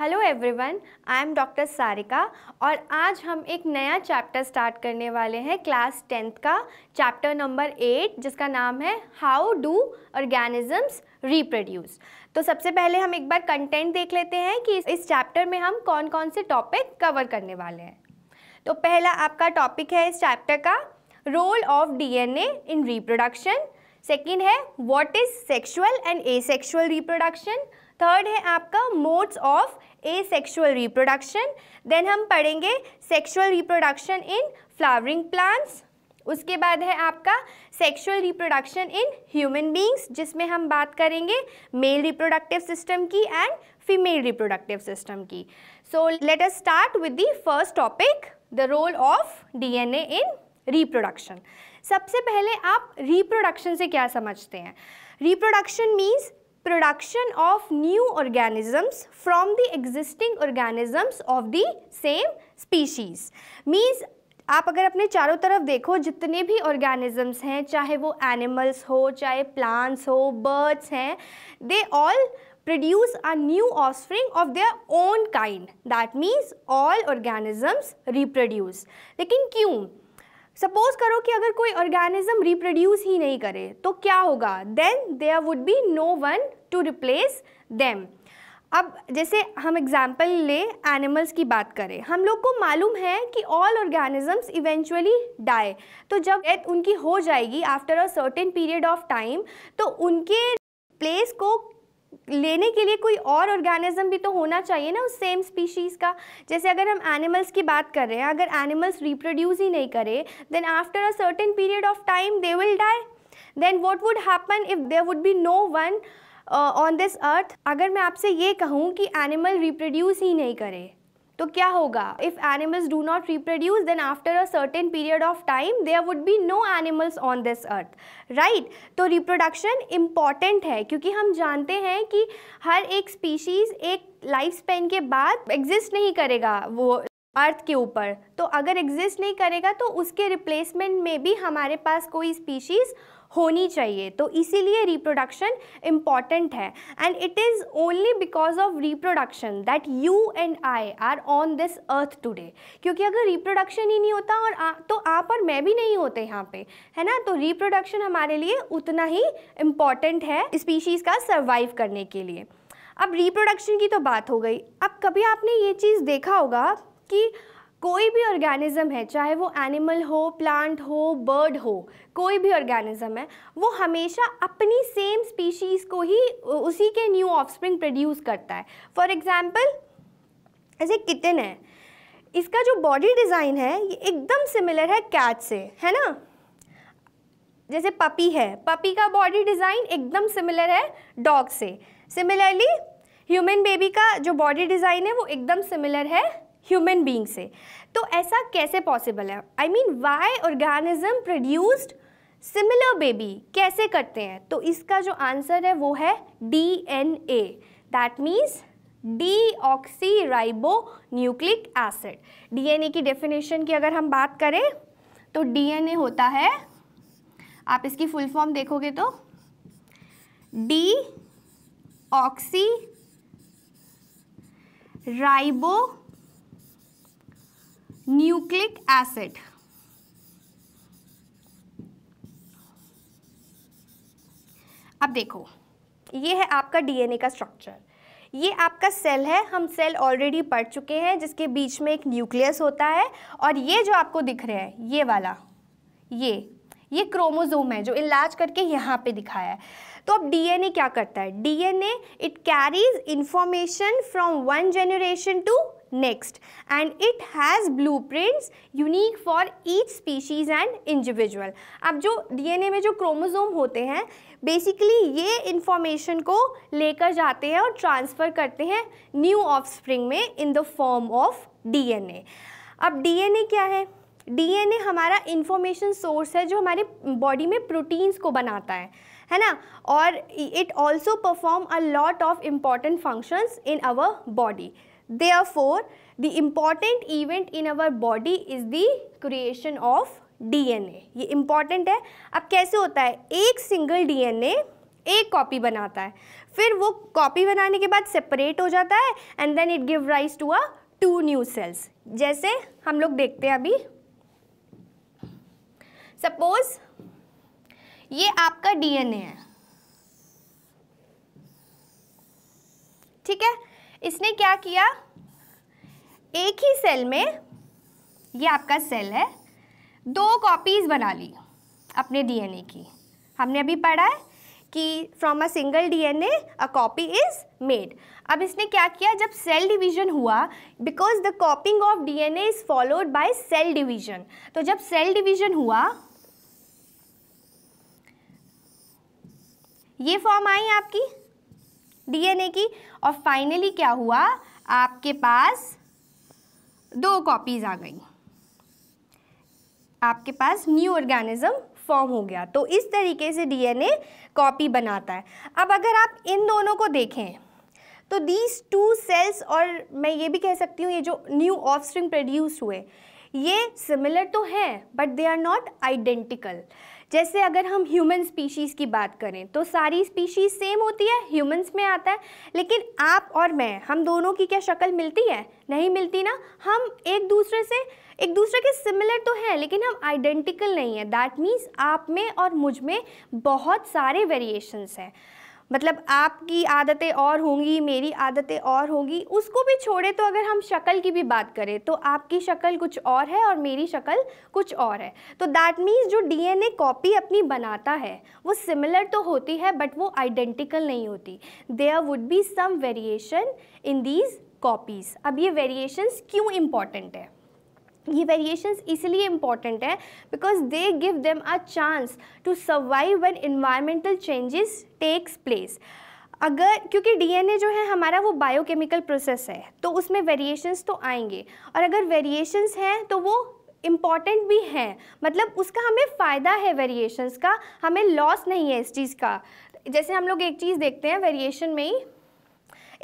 Hello everyone I am doctor Sarika और आज हम एक नया चैप्टर स्टार्ट करने वाले हैं क्लास टेंथ का चैप्टर नंबर एट जिसका नाम है हाउ डू ऑर्गेनिजम्स रिप्रोड्यूस तो सबसे पहले हम एक बार कंटेंट देख लेते हैं कि इस चैप्टर में हम कौन कौन से टॉपिक कवर करने वाले हैं तो पहला आपका टॉपिक है इस चैप्टर का role of DNA in reproduction second है what is sexual and asexual reproduction third है आपका modes of asexual reproduction then हम पढ़ेंगे sexual reproduction in flowering plants उसके बाद है आपका sexual reproduction in human beings जिसमें हम बात करेंगे मेल रिप्रोडक्टिव सिस्टम की एंड फीमेल रिप्रोडक्टिव सिस्टम की so let us start with the first topic the role of DNA in reproduction सबसे पहले आप रिप्रोडक्शन से क्या समझते हैं reproduction means production of new organisms from the existing organisms of the same species मीन्स आप अगर अपने चारों तरफ देखो जितने भी ऑर्गेनिजम्स हैं चाहे वो एनिमल्स हो चाहे प्लांट्स हो बर्ड्स हैं they all produce a new offspring of their own kind that means all organisms reproduce लेकिन क्यों सपोज करो कि अगर कोई ऑर्गेनिज्म रिप्रोड्यूस ही नहीं करे तो क्या होगा then there would be no one to replace them अब जैसे हम एग्जाम्पल ले एनिमल्स की बात करें हम लोग को मालूम है कि ऑल ऑर्गेनिजम्स इवेंचुअली डाई तो जब डेथ उनकी हो जाएगी after a certain period of time तो उनके प्लेस को लेने के लिए कोई और ऑर्गेनिज्म भी तो होना चाहिए ना उस सेम स्पीशीज़ का जैसे अगर हम एनिमल्स की बात कर रहे हैं अगर एनिमल्स रिप्रोड्यूस ही नहीं करे then after a certain period of time they will die then what would happen if there would be no one on this earth अगर मैं आपसे ये कहूँ कि एनिमल रिप्रोड्यूस ही नहीं करे तो क्या होगा if animals do not reproduce then after a certain period of time there would be no animals on this earth right तो रिप्रोडक्शन इम्पॉर्टेंट है क्योंकि हम जानते हैं कि हर एक स्पीशीज़ एक लाइफ स्पेन के बाद एग्जिस्ट नहीं करेगा वो अर्थ के ऊपर तो अगर एग्जिस्ट नहीं करेगा तो उसके रिप्लेसमेंट में भी हमारे पास कोई स्पीशीज़ होनी चाहिए तो इसीलिए रिप्रोडक्शन इम्पॉर्टेंट है and it is only because of reproduction that you and I are on this earth today क्योंकि अगर रिप्रोडक्शन ही नहीं होता और आ, तो आप और मैं भी नहीं होते यहाँ पे है ना तो रिप्रोडक्शन हमारे लिए उतना ही इम्पॉर्टेंट है स्पीशीज़ का सर्वाइव करने के लिए अब रिप्रोडक्शन की तो बात हो गई अब कभी आपने ये चीज़ देखा होगा कि कोई भी ऑर्गेनिज़म है चाहे वो एनिमल हो प्लांट हो बर्ड हो कोई भी ऑर्गेनिज्म है वो हमेशा अपनी सेम स्पीशीज़ को ही उसी के न्यू ऑफस्प्रिंग प्रोड्यूस करता है फॉर एग्ज़ाम्पल ऐसे किटन है इसका जो बॉडी डिज़ाइन है ये एकदम सिमिलर है कैट से है ना जैसे पपी है पपी का बॉडी डिज़ाइन एकदम सिमिलर है डॉग से सिमिलरली ह्यूमन बेबी का जो बॉडी डिज़ाइन है वो एकदम सिमिलर है ह्यूमन बींग से तो ऐसा कैसे पॉसिबल है I mean why organism produced similar baby कैसे करते हैं तो इसका जो आंसर है वो है D N A that means deoxyribonucleic acid DNA की डेफिनेशन की अगर हम बात करें तो डी एन ए होता है आप इसकी फुल फॉर्म देखोगे तो deoxyribonucleic acid अब देखो ये है आपका डीएनए का स्ट्रक्चर ये आपका सेल है हम सेल ऑलरेडी पढ़ चुके हैं जिसके बीच में एक न्यूक्लियस होता है और ये जो आपको दिख रहा है ये वाला ये ये क्रोमोजोम है जो इलाज करके यहाँ पे दिखाया है तो अब डीएनए क्या करता है DNA it carries information from one generation to next and it has blueprints unique for each species and individual अब जो डीएनए में जो क्रोमोजोम होते हैं बेसिकली ये इंफॉर्मेशन को लेकर जाते हैं और ट्रांसफ़र करते हैं न्यू ऑफस्प्रिंग में in the form of DNA अब डीएनए क्या है डीएनए हमारा इंफॉर्मेशन सोर्स है जो हमारे बॉडी में प्रोटीन्स को बनाता है है ना और it also perform a lot of important functions in our body therefore the important event in our body is the creation of a ये इम्पॉर्टेंट है अब कैसे होता है एक सिंगल ए एक कॉपी बनाता है फिर वो कॉपी बनाने के बाद सेपरेट हो जाता है and then it give rise to a two new cells जैसे हम लोग देखते हैं अभी सपोज ये आपका ए है ठीक है इसने क्या किया एक ही सेल में ये आपका सेल है दो कॉपीज़ बना ली अपने डीएनए की हमने अभी पढ़ा है कि from a single DNA a copy is made अब इसने क्या किया जब सेल डिवीजन हुआ because the copying of DNA is followed by cell division तो जब सेल डिवीजन हुआ ये फॉर्म आई आपकी डीएनए की और फाइनली क्या हुआ आपके पास दो कॉपीज आ गई आपके पास न्यू ऑर्गेनिज्म फॉर्म हो गया तो इस तरीके से डीएनए कॉपी बनाता है अब अगर आप इन दोनों को देखें तो दीज टू सेल्स और मैं ये भी कह सकती हूँ ये जो न्यू ऑफ प्रोड्यूस हुए ये सिमिलर तो हैं but they are not identical जैसे अगर हम ह्यूमन स्पीशीज़ की बात करें तो सारी स्पीशीज़ सेम होती है ह्यूमंस में आता है लेकिन आप और मैं हम दोनों की क्या शक्ल मिलती है नहीं मिलती ना हम एक दूसरे से एक दूसरे के सिमिलर तो हैं लेकिन हम आइडेंटिकल नहीं हैं दैट मीन्स आप में और मुझ में बहुत सारे वेरिएशंस हैं मतलब आपकी आदतें और होंगी मेरी आदतें और होंगी उसको भी छोड़े तो अगर हम शक्ल की भी बात करें तो आपकी शक्ल कुछ और है और मेरी शक्ल कुछ और है तो दैट मीन्स जो डीएनए कॉपी अपनी बनाता है वो सिमिलर तो होती है बट वो आइडेंटिकल नहीं होती there would be some variation in these copies अब ये वेरिएशंस क्यों इम्पॉर्टेंट है ये वेरिएशंस इसलिए इम्पॉर्टेंट है because they give them a chance to survive when environmental changes takes place अगर क्योंकि डीएनए जो है हमारा वो बायोकेमिकल प्रोसेस है तो उसमें वेरिएशंस तो आएंगे और अगर वेरिएशंस हैं तो वो इम्पॉर्टेंट भी हैं मतलब उसका हमें फ़ायदा है वेरिएशंस का हमें लॉस नहीं है इस चीज़ का जैसे हम लोग एक चीज़ देखते हैं वेरिएशन में ही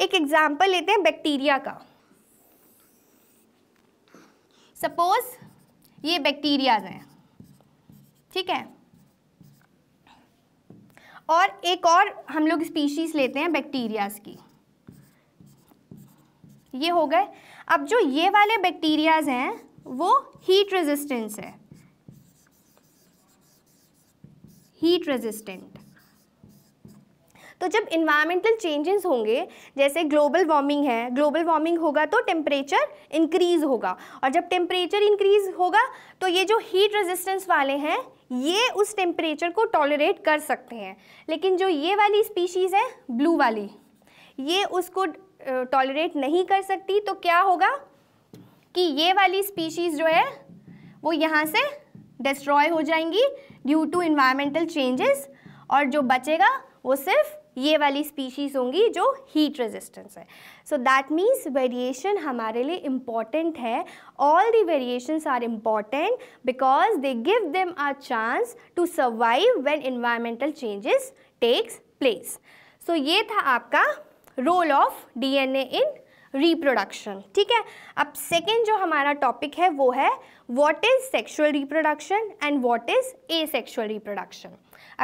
एक एग्ज़ाम्पल लेते हैं बैक्टीरिया का सपोज ये बैक्टीरियाज हैं ठीक है और एक और हम लोग स्पीशीज लेते हैं बैक्टीरियाज की ये हो गए अब जो ये वाले बैक्टीरियाज हैं वो हीट रेजिस्टेंस है हीट रेजिस्टेंट तो जब इन्वायरमेंटल चेंजेस होंगे जैसे ग्लोबल वार्मिंग है ग्लोबल वार्मिंग होगा तो टेम्परेचर इंक्रीज़ होगा और जब टेम्परेचर इंक्रीज़ होगा तो ये जो हीट रेजिस्टेंस वाले हैं ये उस टेम्परेचर को टॉलरेट कर सकते हैं लेकिन जो ये वाली स्पीशीज़ है ब्लू वाली ये उसको टॉलरेट नहीं कर सकती तो क्या होगा कि ये वाली स्पीशीज़ जो है वो यहाँ से डिस्ट्रॉय हो जाएंगी ड्यू टू इन्वायरमेंटल चेंजेस और जो बचेगा वो सिर्फ ये वाली स्पीशीज़ होंगी जो हीट रेजिस्टेंस है सो दैट मीन्स वेरिएशन हमारे लिए इम्पॉर्टेंट है all the variations are important because they give them a chance to survive when environmental changes takes place so ये था आपका role of DNA in reproduction ठीक है अब सेकेंड जो हमारा टॉपिक है वो है what is sexual reproduction and what is asexual reproduction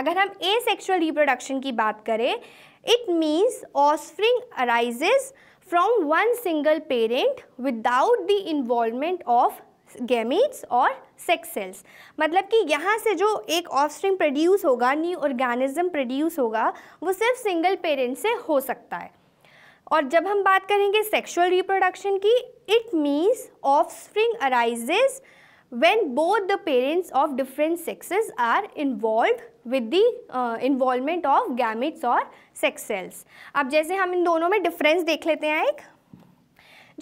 अगर हम ए सेक्शुअल रिप्रोडक्शन की बात करें it means offspring arises from one single parent without the involvement of gametes और सेक्स सेल्स मतलब कि यहाँ से जो एक ऑफस्ट्रिंग प्रोड्यूस होगा न्यू ऑर्गेनिज्म प्रोड्यूस होगा वो सिर्फ सिंगल पेरेंट से हो सकता है और जब हम बात करेंगे सेक्सुअल रिप्रोडक्शन की it means offspring arises when both the parents of different sexes are involved with the uh, involvement of gametes or sex cells. अब जैसे हम इन दोनों में difference देख लेते हैं एक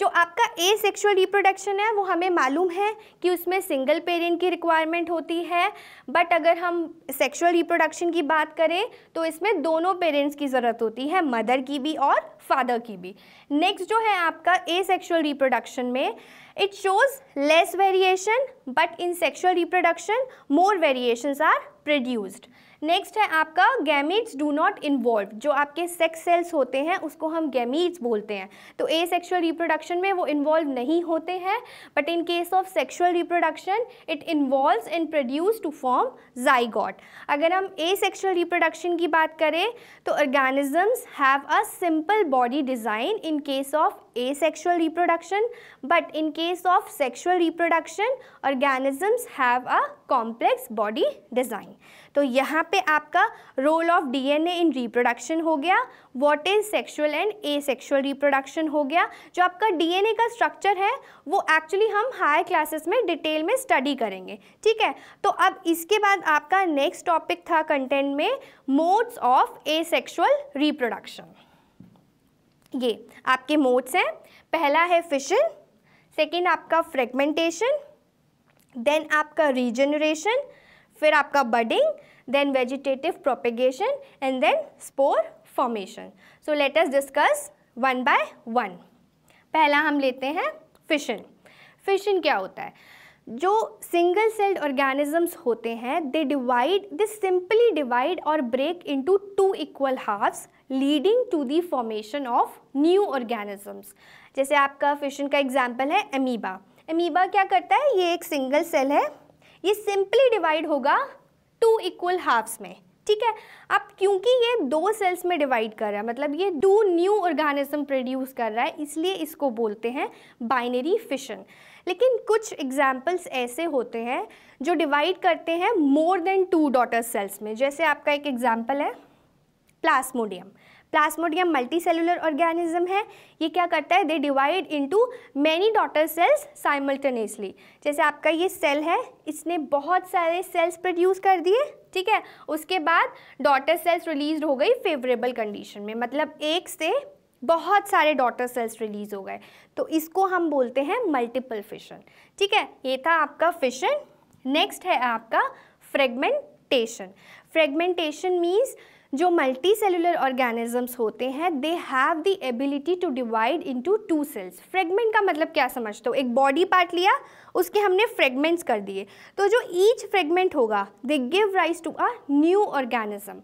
जो आपका ए सेक्शुअल रिप्रोडक्शन है वो हमें मालूम है कि उसमें सिंगल पेरेंट की रिक्वायरमेंट होती है बट अगर हम सेक्शुअल रिप्रोडक्शन की बात करें तो इसमें दोनों पेरेंट्स की ज़रूरत होती है मदर की भी और फादर की भी नेक्स्ट जो है आपका ए सेक्शुअल रिप्रोडक्शन में it shows less variation but in sexual reproduction more variations are produced next है आपका गैमिट्स डू नॉट इन्वॉल्व जो आपके सेक्स सेल्स होते हैं उसको हम गैमिट्स बोलते हैं तो ए सेक्शुअल रिप्रोडक्शन में वो इन्वॉल्व नहीं होते हैं but in case of sexual reproduction it involve in produce to form zygote अगर हम ए सेक्शुअल रिप्रोडक्शन की बात करें तो organisms have a simple body design in case of asexual reproduction but in case of sexual reproduction organisms have a complex body design तो यहाँ पे आपका role of DNA in reproduction हो गया what is sexual and asexual reproduction हो गया जो आपका डीएनए का स्ट्रक्चर है वो एक्चुअली हम हायर क्लासेस में डिटेल में स्टडी करेंगे ठीक है तो अब इसके बाद आपका नेक्स्ट टॉपिक था कंटेंट में modes of asexual reproduction ये आपके मोड्स हैं पहला है फिशन सेकेंड आपका फ्रेगमेंटेशन देन आपका रीजनरेशन फिर आपका budding then vegetative propagation and then spore formation so let us discuss one by one पहला हम लेते हैं फिशन फिशन क्या होता है जो सिंगल सेल्ड ऑर्गेनिजम्स होते हैं they divide they simply divide और break into two equal halves leading to the formation of new organisms जैसे आपका फिशन का एग्जांपल है अमीबा अमीबा क्या करता है ये एक सिंगल सेल है ये सिंपली डिवाइड होगा टू इक्वल हाफ्स में ठीक है अब क्योंकि ये दो सेल्स में डिवाइड कर रहा है मतलब ये टू न्यू ऑर्गेनिज्म प्रोड्यूस कर रहा है इसलिए इसको बोलते हैं बाइनरी फिशन लेकिन कुछ एग्जाम्पल्स ऐसे होते हैं जो डिवाइड करते हैं more than two daughter cells में जैसे आपका एक एग्जाम्पल है प्लास्मोडियम प्लास्मोडियम सेलुलर ऑर्गेनिज्म है ये क्या करता है they divide into many daughter cells simultaneously जैसे आपका ये सेल है इसने बहुत सारे सेल्स प्रोड्यूस कर दिए ठीक है उसके बाद डॉटर सेल्स रिलीज हो गई फेवरेबल कंडीशन में मतलब एक से बहुत सारे डॉटर सेल्स रिलीज हो गए तो इसको हम बोलते हैं मल्टीपल फिशन ठीक है ये था आपका फिशन नेक्स्ट है आपका फ्रेगमेंटेशन फ्रेगमेंटेशन मीन्स जो मल्टी सेलुलर ऑर्गेनिजम्स होते हैं they have the ability to divide into two cells fragment का मतलब क्या समझते हो एक बॉडी पार्ट लिया उसके हमने फ्रेगमेंट्स कर दिए तो जो ईच फ्रेगमेंट होगा they give rise to a new organism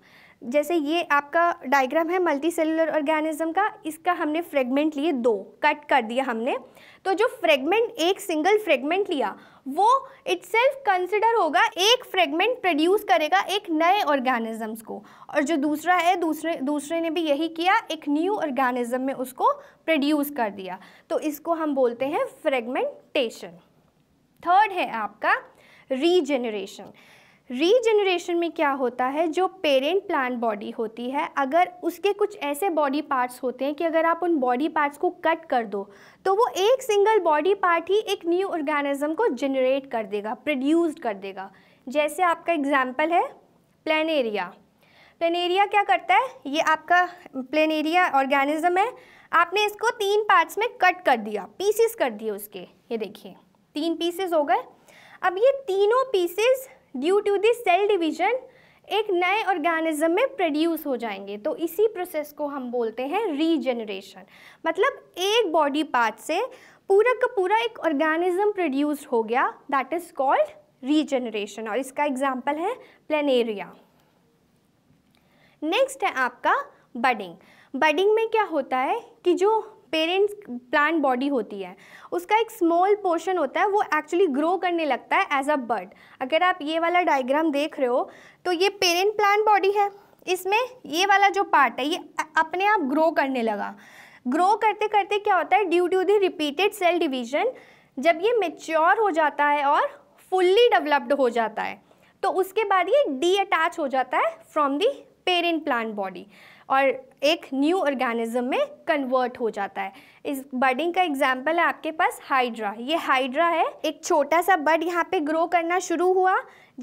जैसे ये आपका डायग्राम है मल्टी सेलुलर ऑर्गेनिज्म का इसका हमने फ्रेगमेंट लिए दो कट कर दिया हमने तो जो फ्रेगमेंट एक सिंगल फ्रेगमेंट लिया वो इट्सेल्फ कंसिडर होगा एक फ्रेगमेंट प्रोड्यूस करेगा एक नए ऑर्गेनिजम्स को और जो दूसरा है दूसरे दूसरे ने भी यही किया एक न्यू ऑर्गेनिज्म में उसको प्रोड्यूस कर दिया तो इसको हम बोलते हैं फ्रेगमेंटेशन थर्ड है आपका रीजेनरेशन रीजनरेशन में क्या होता है जो पेरेंट प्लांट बॉडी होती है अगर उसके कुछ ऐसे बॉडी पार्ट्स होते हैं कि अगर आप उन बॉडी पार्ट्स को कट कर दो तो वो एक सिंगल बॉडी पार्ट ही एक न्यू ऑर्गेनिज्म को जनरेट कर देगा प्रोड्यूस्ड कर देगा जैसे आपका एग्जाम्पल है प्लेनेरिया प्लेनेरिया क्या करता है ये आपका प्लेनेरिया ऑर्गेनिज्म है आपने इसको तीन पार्ट्स में कट कर दिया पीसीस कर दिए उसके ये देखिए तीन पीसेज हो गए अब ये तीनों pieces due to this cell division एक नए ऑर्गेनिज्म में प्रोड्यूस हो जाएंगे तो इसी प्रोसेस को हम बोलते हैं रीजनरेशन मतलब एक बॉडी पार्ट से पूरा का पूरा एक ऑर्गेनिज्म प्रोड्यूस हो गया दैट इज़ कॉल्ड रीजनरेशन और इसका एग्जाम्पल है प्लेनेरिया नेक्स्ट है आपका बडिंग बडिंग में क्या होता है कि जो पेरेंट्स प्लांट बॉडी होती है उसका एक स्मॉल पोर्शन होता है वो एक्चुअली ग्रो करने लगता है एज अ बर्ड अगर आप ये वाला डायग्राम देख रहे हो तो ये पेरेंट प्लांट बॉडी है इसमें ये वाला जो पार्ट है ये अपने आप ग्रो करने लगा ग्रो करते करते क्या होता है due to the repeated cell division जब ये मेच्योर हो जाता है और फुल्ली डेवलप्ड हो जाता है तो उसके बाद ये डी अटैच हो जाता है from the parent plant body और एक न्यू ऑर्गेनिज्म में कन्वर्ट हो जाता है इस बडिंग का एग्जाम्पल है आपके पास हाइड्रा ये हाइड्रा है एक छोटा सा बड यहाँ पे ग्रो करना शुरू हुआ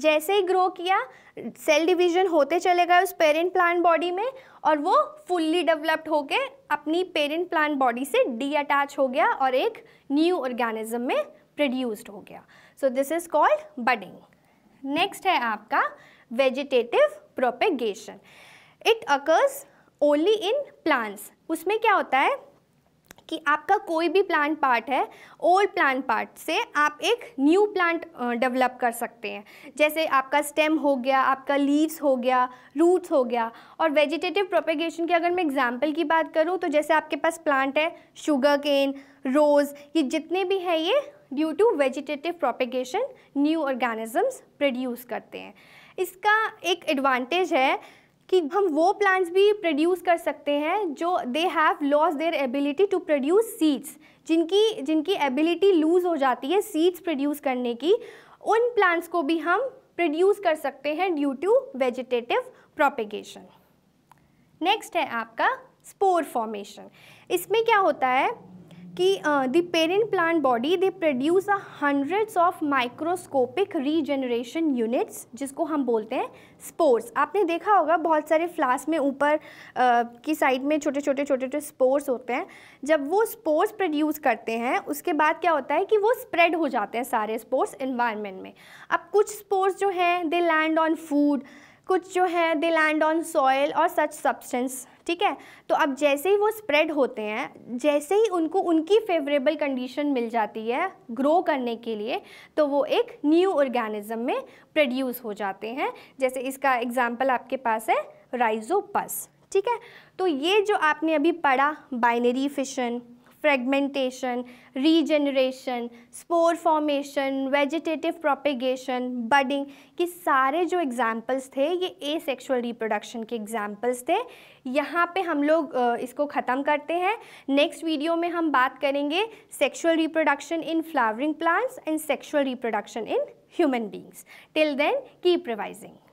जैसे ही ग्रो किया सेल डिवीजन होते चले गए उस पेरेंट प्लांट बॉडी में और वो फुल्ली डेवलप्ड होके अपनी पेरेंट प्लांट बॉडी से डी अटैच हो गया और एक न्यू ऑर्गेनिज्म में प्रोड्यूस्ड हो गया so this is called budding next है आपका vegetative propagation it occurs only in plants उसमें क्या होता है कि आपका कोई भी प्लांट पार्ट है ओल्ड प्लांट पार्ट से आप एक न्यू प्लांट डेवलप कर सकते हैं जैसे आपका स्टेम हो गया आपका लीव्स हो गया रूट्स हो गया और वेजिटेटिव प्रोपेगेशन की अगर मैं एग्जांपल की बात करूं तो जैसे आपके पास प्लांट है शुगर केन रोज़ ये जितने भी हैं ये due to vegetative propagation new organisms produce करते हैं इसका एक एडवांटेज है कि हम वो प्लांट्स भी प्रोड्यूस कर सकते हैं जो they have loss their ability to produce seeds जिनकी जिनकी एबिलिटी लूज़ हो जाती है सीड्स प्रोड्यूस करने की उन प्लांट्स को भी हम प्रोड्यूस कर सकते हैं due to vegetative propagation next है आपका स्पोर फॉर्मेशन इसमें क्या होता है कि the parent plant body they produce a hundreds of microscopic regeneration units जिसको हम बोलते हैं स्पोर्ट्स आपने देखा होगा बहुत सारे फ्लास में ऊपर की साइड में छोटे छोटे छोटे छोटे स्पोर्ट्स होते हैं जब वो स्पोर्ट्स प्रोड्यूस करते हैं उसके बाद क्या होता है कि वो स्प्रेड हो जाते हैं सारे स्पोर्ट्स इन्वायरमेंट में अब कुछ स्पोर्ट्स जो हैं दे लैंड ऑन फूड कुछ जो है दे लैंड ऑन सॉयल और सच सब्सटेंस ठीक है तो अब जैसे ही वो स्प्रेड होते हैं जैसे ही उनको उनकी फेवरेबल कंडीशन मिल जाती है ग्रो करने के लिए तो वो एक न्यू ऑर्गेनिज्म में प्रोड्यूस हो जाते हैं जैसे इसका एग्जाम्पल आपके पास है राइजोपस ठीक है तो ये जो आपने अभी पढ़ा binary fission fragmentation regeneration spore formation vegetative propagation budding के सारे जो एग्जाम्पल्स थे ये ए सेक्शुअल रिप्रोडक्शन के एग्जाम्पल्स थे यहाँ पे हम लोग इसको ख़त्म करते हैं नेक्स्ट वीडियो में हम बात करेंगे sexual reproduction in flowering plants and sexual reproduction in human beings till then keep revising